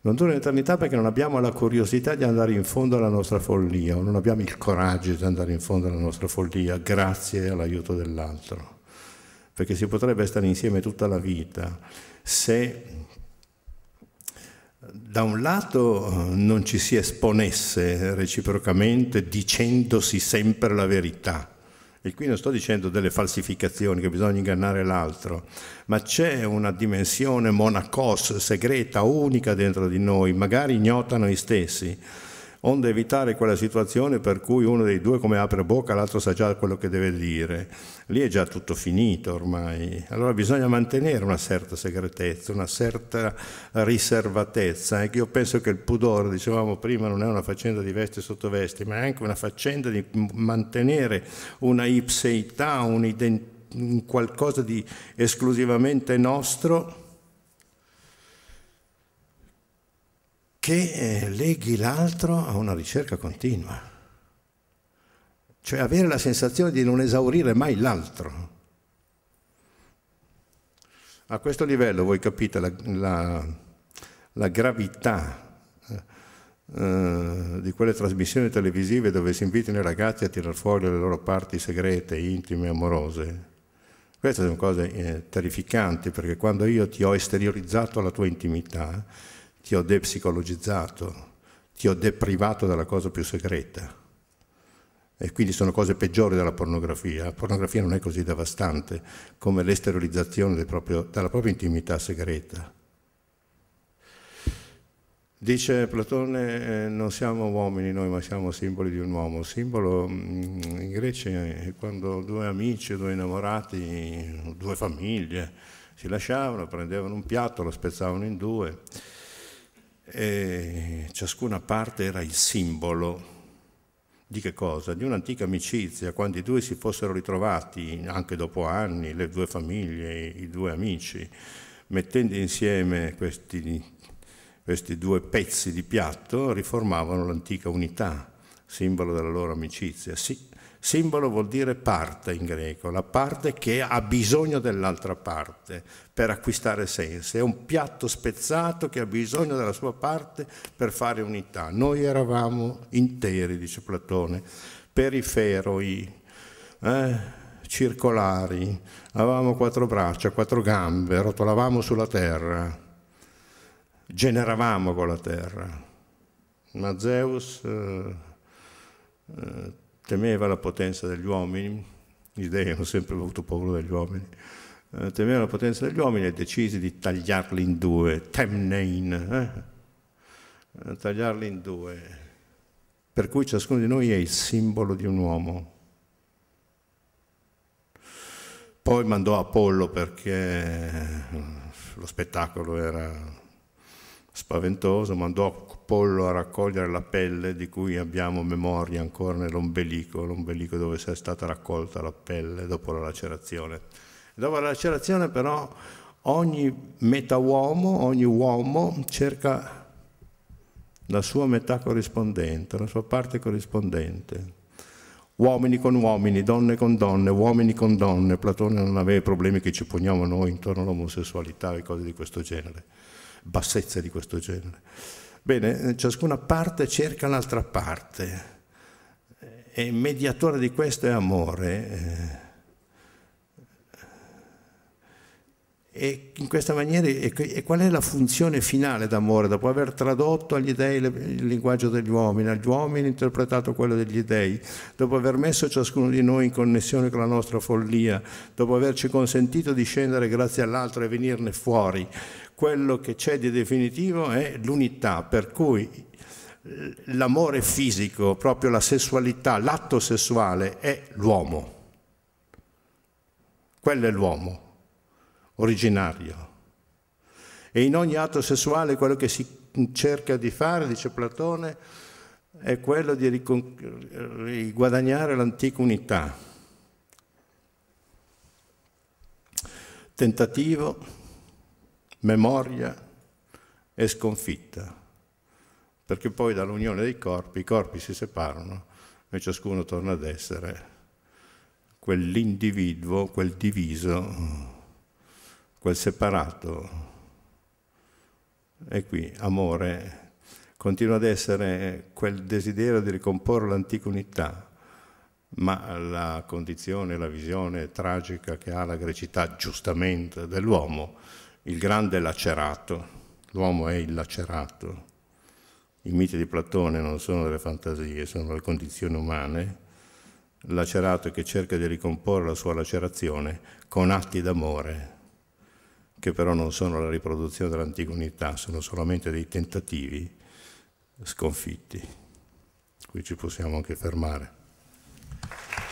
non dura l'eternità perché non abbiamo la curiosità di andare in fondo alla nostra follia, o non abbiamo il coraggio di andare in fondo alla nostra follia grazie all'aiuto dell'altro, perché si potrebbe stare insieme tutta la vita se da un lato non ci si esponesse reciprocamente dicendosi sempre la verità, e qui non sto dicendo delle falsificazioni, che bisogna ingannare l'altro, ma c'è una dimensione monacos, segreta, unica dentro di noi, magari ignota noi stessi onde evitare quella situazione per cui uno dei due come apre bocca l'altro sa già quello che deve dire. Lì è già tutto finito ormai. Allora bisogna mantenere una certa segretezza, una certa riservatezza. E ecco, io penso che il pudore, dicevamo prima, non è una faccenda di vesti e sottovesti, ma è anche una faccenda di mantenere una ipseità, un'identità, un qualcosa di esclusivamente nostro che eh, leghi l'altro a una ricerca continua. Cioè avere la sensazione di non esaurire mai l'altro. A questo livello voi capite la, la, la gravità eh, eh, di quelle trasmissioni televisive dove si invitano i ragazzi a tirar fuori le loro parti segrete, intime, amorose. Queste sono cose eh, terrificanti perché quando io ti ho esteriorizzato la tua intimità, ti ho depsicologizzato, ti ho deprivato della cosa più segreta. E quindi sono cose peggiori della pornografia. La pornografia non è così devastante come l'esteriorizzazione del proprio, della propria intimità segreta. Dice Platone, eh, non siamo uomini noi, ma siamo simboli di un uomo. Il simbolo mm, in Grecia è quando due amici, due innamorati, due famiglie si lasciavano, prendevano un piatto, lo spezzavano in due e ciascuna parte era il simbolo di che cosa? Di un'antica amicizia, quando i due si fossero ritrovati, anche dopo anni, le due famiglie, i due amici, mettendo insieme questi, questi due pezzi di piatto, riformavano l'antica unità, simbolo della loro amicizia. Sì, Simbolo vuol dire parte in greco, la parte che ha bisogno dell'altra parte per acquistare senso, è un piatto spezzato che ha bisogno della sua parte per fare unità. Noi eravamo interi, dice Platone, periferoi, eh, circolari, avevamo quattro braccia, quattro gambe, rotolavamo sulla terra, generavamo con la terra. Ma Zeus eh, eh, temeva la potenza degli uomini, gli dei hanno sempre avuto paura degli uomini, eh, temeva la potenza degli uomini e decise di tagliarli in due, temnein, eh? eh tagliarli in due. Per cui ciascuno di noi è il simbolo di un uomo. Poi mandò Apollo perché eh, lo spettacolo era spaventoso, mandò pollo a raccogliere la pelle di cui abbiamo memoria ancora nell'ombelico, l'ombelico dove è stata raccolta la pelle dopo la lacerazione. Dopo la lacerazione però ogni metà uomo, ogni uomo cerca la sua metà corrispondente, la sua parte corrispondente. Uomini con uomini, donne con donne, uomini con donne. Platone non aveva i problemi che ci poniamo noi intorno all'omosessualità e cose di questo genere, bassezze di questo genere. Bene, eh, ciascuna parte cerca l'altra parte e mediatore di questo è amore. Eh. E in questa maniera, e qual è la funzione finale d'amore? Dopo aver tradotto agli dèi il linguaggio degli uomini, agli uomini interpretato quello degli dèi, dopo aver messo ciascuno di noi in connessione con la nostra follia, dopo averci consentito di scendere grazie all'altro e venirne fuori, quello che c'è di definitivo è l'unità, per cui l'amore fisico, proprio la sessualità, l'atto sessuale è l'uomo. Quello è l'uomo originario. E in ogni atto sessuale quello che si cerca di fare, dice Platone, è quello di riguadagnare l'antica unità. Tentativo memoria e sconfitta, perché poi dall'unione dei corpi i corpi si separano e ciascuno torna ad essere quell'individuo, quel diviso, quel separato. E qui amore continua ad essere quel desiderio di ricomporre l'antica unità, ma la condizione, la visione tragica che ha la grecità giustamente dell'uomo il grande lacerato, l'uomo è il lacerato. I miti di Platone non sono delle fantasie, sono le condizioni umane. Lacerato che cerca di ricomporre la sua lacerazione con atti d'amore, che però non sono la riproduzione dell'anticonità, sono solamente dei tentativi sconfitti. Qui ci possiamo anche fermare. Applausi.